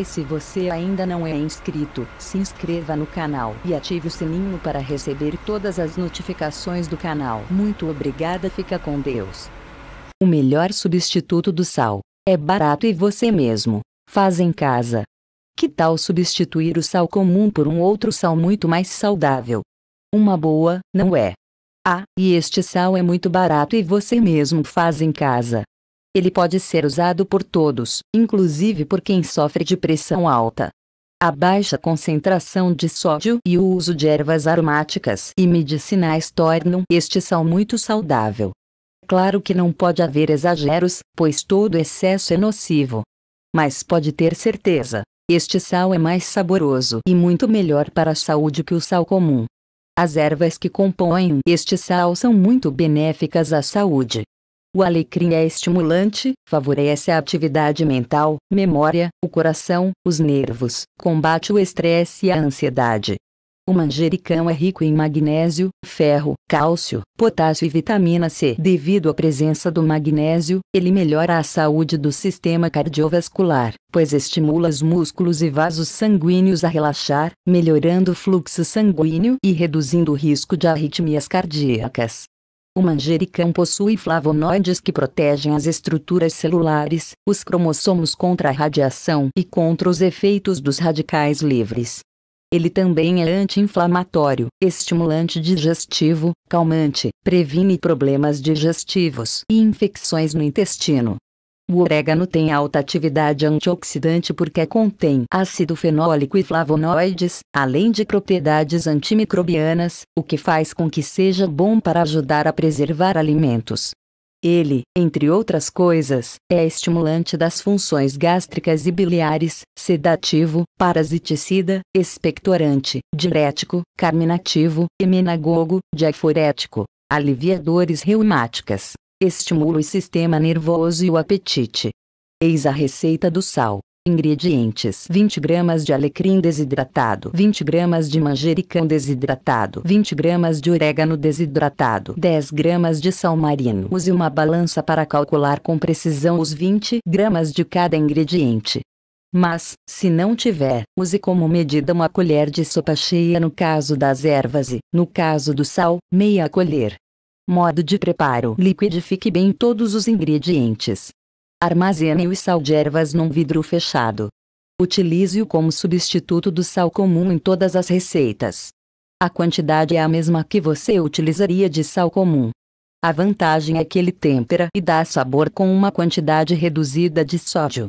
E se você ainda não é inscrito, se inscreva no canal e ative o sininho para receber todas as notificações do canal. Muito obrigada, fica com Deus. O melhor substituto do sal é barato e você mesmo faz em casa. Que tal substituir o sal comum por um outro sal muito mais saudável? Uma boa, não é? Ah, e este sal é muito barato e você mesmo faz em casa. Ele pode ser usado por todos, inclusive por quem sofre de pressão alta. A baixa concentração de sódio e o uso de ervas aromáticas e medicinais tornam este sal muito saudável. É claro que não pode haver exageros, pois todo excesso é nocivo. Mas pode ter certeza, este sal é mais saboroso e muito melhor para a saúde que o sal comum. As ervas que compõem este sal são muito benéficas à saúde. O alecrim é estimulante, favorece a atividade mental, memória, o coração, os nervos, combate o estresse e a ansiedade. O manjericão é rico em magnésio, ferro, cálcio, potássio e vitamina C. Devido à presença do magnésio, ele melhora a saúde do sistema cardiovascular, pois estimula os músculos e vasos sanguíneos a relaxar, melhorando o fluxo sanguíneo e reduzindo o risco de arritmias cardíacas. O manjericão possui flavonoides que protegem as estruturas celulares, os cromossomos contra a radiação e contra os efeitos dos radicais livres. Ele também é anti-inflamatório, estimulante digestivo, calmante, previne problemas digestivos e infecções no intestino. O orégano tem alta atividade antioxidante porque contém ácido fenólico e flavonoides, além de propriedades antimicrobianas, o que faz com que seja bom para ajudar a preservar alimentos. Ele, entre outras coisas, é estimulante das funções gástricas e biliares, sedativo, parasiticida, expectorante, diurético, carminativo, emenagogo, diaforético, alivia dores reumáticas estimula o sistema nervoso e o apetite. Eis a receita do sal. Ingredientes: 20 gramas de alecrim desidratado, 20 gramas de manjericão desidratado, 20 gramas de orégano desidratado, 10 gramas de sal marino. Use uma balança para calcular com precisão os 20 gramas de cada ingrediente. Mas, se não tiver, use como medida uma colher de sopa cheia no caso das ervas e, no caso do sal, meia colher. Modo de preparo: liquidifique bem todos os ingredientes. Armazene o sal de ervas num vidro fechado. Utilize-o como substituto do sal comum em todas as receitas. A quantidade é a mesma que você utilizaria de sal comum. A vantagem é que ele tempera e dá sabor com uma quantidade reduzida de sódio.